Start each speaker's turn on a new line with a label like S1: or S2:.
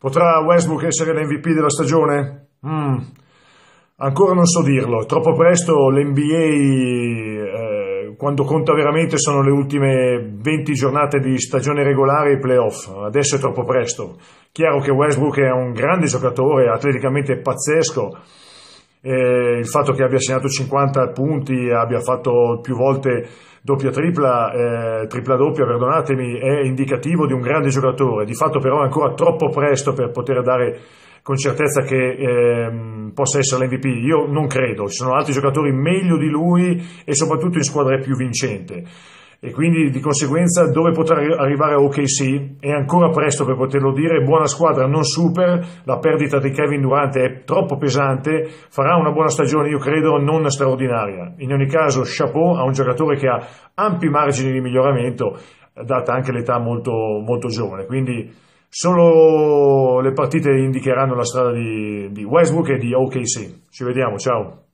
S1: Potrà Westbrook essere l'MVP della stagione? Mm. Ancora non so dirlo, troppo presto l'NBA eh, quando conta veramente sono le ultime 20 giornate di stagione regolare e playoff, adesso è troppo presto. Chiaro che Westbrook è un grande giocatore, atleticamente pazzesco, eh, il fatto che abbia segnato 50 punti, abbia fatto più volte doppia tripla, eh, tripla doppia, perdonatemi, è indicativo di un grande giocatore, di fatto però è ancora troppo presto per poter dare con certezza che ehm, possa essere l'MVP. Io non credo, ci sono altri giocatori meglio di lui e soprattutto in squadre più vincente e quindi di conseguenza dove potrà arrivare OKC è ancora presto per poterlo dire, buona squadra non super, la perdita di Kevin Durant è troppo pesante, farà una buona stagione io credo non straordinaria, in ogni caso chapeau a un giocatore che ha ampi margini di miglioramento data anche l'età molto, molto giovane, quindi solo le partite indicheranno la strada di, di Westbrook e di OKC, ci vediamo, ciao!